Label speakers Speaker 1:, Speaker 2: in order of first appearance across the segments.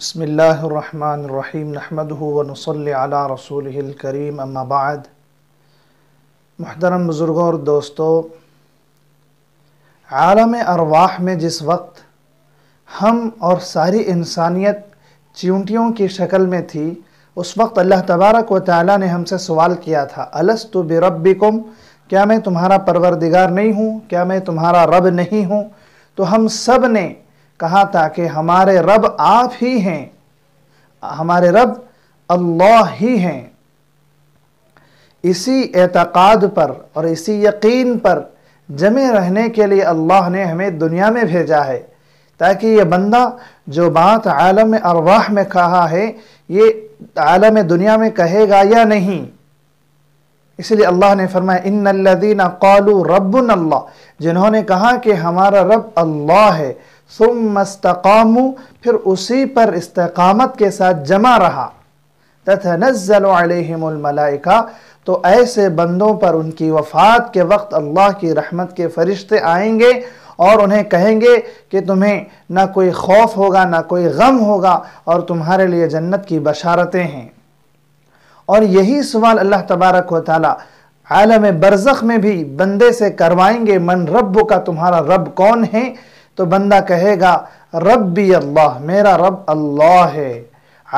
Speaker 1: बसमीम नहमदल रसूलकरीम अम्माबाद महतरम बुज़ुर्गों और दोस्तों आलम अरवाह में जिस वक्त हम और सारी इंसानियत चींटियों की शक्ल में थी उस वक्त अल्लाह तबारक व ताली ने हमसे सवाल किया था अलस तो बेरबिकुम क्या मैं तुम्हारा परवरदिगार नहीं हूँ क्या मैं तुम्हारा रब नहीं हूँ तो हम सब ने कहा था कि हमारे रब आप ही हैं हमारे रब अल्लाह ही हैं इसी एतक़ाद पर और इसी यकीन पर जमे रहने के लिए अल्लाह ने हमें दुनिया में भेजा है ताकि ये बंदा जो बात आलम अरवाह में कहा है ये आलम दुनिया में कहेगा या नहीं इसलिए अल्लाह ने फरमाया इन लदीना कौलू जिन्होंने कहा कि हमारा रब अल्लाह है फ़ुमस्तकाम फिर उसी पर इस्तकामत के साथ जमा रहा तथा नज़लमलाइका तो ऐसे बंदों पर उनकी वफ़ात के वक्त अल्लाह की रहमत के फरिश्ते आएंगे और उन्हें कहेंगे कि तुम्हें ना कोई खौफ होगा ना कोई गम होगा और तुम्हारे लिए जन्नत की बशारतें हैं और यही सवाल अल्लाह तबारक व ताली आलम बरज़ में भी बंदे से करवाएंगे मन रब का तुम्हारा रब कौन है तो बंदा कहेगा भी अल्लाह मेरा रब अल्लाह है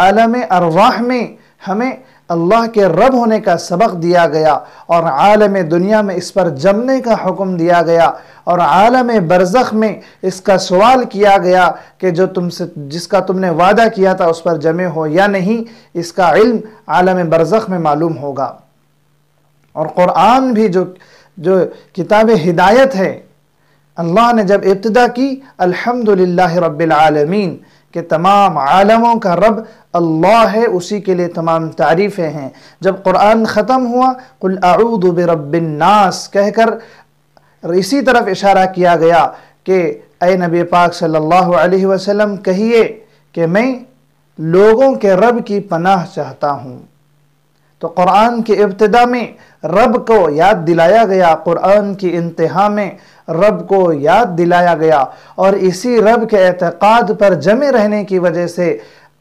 Speaker 1: आलम अरवाह में हमें अल्लाह के रब होने का सबक दिया गया और आलम दुनिया में इस पर जमने का हुक्म दिया गया और आलम बरज़ख में इसका सवाल किया गया कि जो तुमसे जिसका तुमने वादा किया था उस पर जमे हो या नहीं इसका इल्म आलम बरज़ख में मालूम होगा और क़ुरान भी जो जो किताब हिदायत है अल्लाह ने जब इब्तदा की अल्हम्दुलिल्लाह रब्बिल आलमीन के तमाम आलमों का रब अल्लाह है उसी के लिए तमाम तारीफ़ें हैं जब कुरान ख़त्म हुआ कुल आऊदब रबिननास कहकर इसी तरफ इशारा किया गया कि ए नबी पाक सल्लल्लाहु अलैहि वसल्लम कहिए कि मैं लोगों के रब की पनाह चाहता हूँ तो कुरान की इब्तदा में रब को याद दिलाया गया कुरान की इंतहा में रब को याद दिलाया गया और इसी रब के एतक़ाद पर जमे रहने की वजह से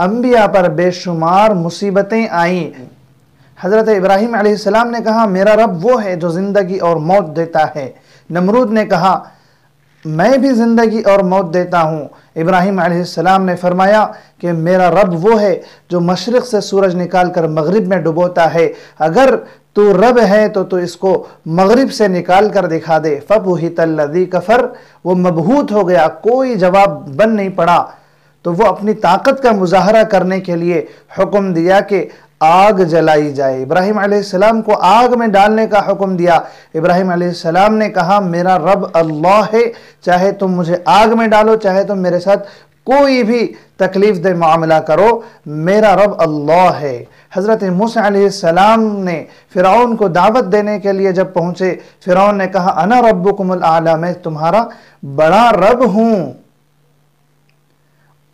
Speaker 1: अम्बिया पर बेशुमार मुसीबतें आईं हज़रत इब्राहीम ने कहा मेरा रब वो है जो ज़िंदगी और मौत देता है नमरूद ने कहा मैं भी ज़िंदगी और मौत देता हूँ इब्राहिम आसमाम ने फरमाया कि मेरा रब वो है जो मशरक़ से सूरज निकाल कर मगरब में डुबोता है अगर तू रब है तो तू इसको मगरब से निकाल कर दिखा दे ही तल्लदी कफ़र वो मबहूत हो गया कोई जवाब बन नहीं पड़ा तो वो अपनी ताकत का मुजाहरा करने के लिए हुक्म दिया कि आग जलाई जाए इब्राहिम आसमाम को आग में डालने का हुक्म दिया इब्राहिम आसमाम ने कहा मेरा रब अल्लाह है चाहे तुम मुझे आग में डालो चाहे तुम मेरे साथ कोई भी तकलीफ दे मामला करो मेरा रब अल्लाह है हज़रत मूसम ने फ़िरौन को दावत देने के लिए जब पहुँचे फ़िरौन ने कहा अना रब्बुकुमुल आला मैं तुम्हारा बड़ा रब हूँ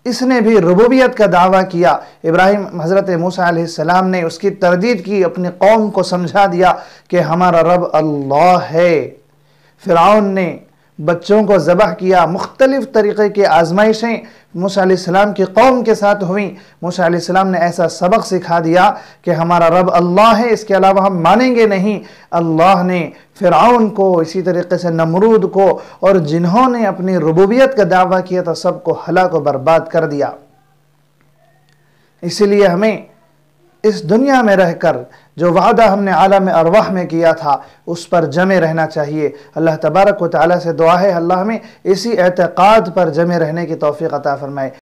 Speaker 1: इसने भी रबूबियत का दावा किया इब्राहिम हज़रत मूसा ने उसकी तरदीद की अपनी कौम को समझा दिया कि हमारा रब अल्लाह है फिराउन ने बच्चों को ज़बह किया मुख्तलिफ़ तरीक़े की आजमाइशें मूसम की कौम के साथ हुई मूसम ने ऐसा सबक सिखा दिया कि हमारा रब अल्लाह है इसके अलावा हम मानेंगे नहीं अल्लाह ने फ़िरौन को इसी तरीके से नमरूद को और जिन्होंने अपनी रबूबियत का दावा किया था सबको हलाक व बर्बाद कर दिया इसीलिए हमें इस दुनिया में रहकर जो वादा हमने आलम अरवाह में किया था उस पर जमे रहना चाहिए अल्लाह तबारक व ताली से दुआ है अल्लाह हमें इसी एतक़ाद पर जमे रहने की तोफ़ी अता फ़रमाए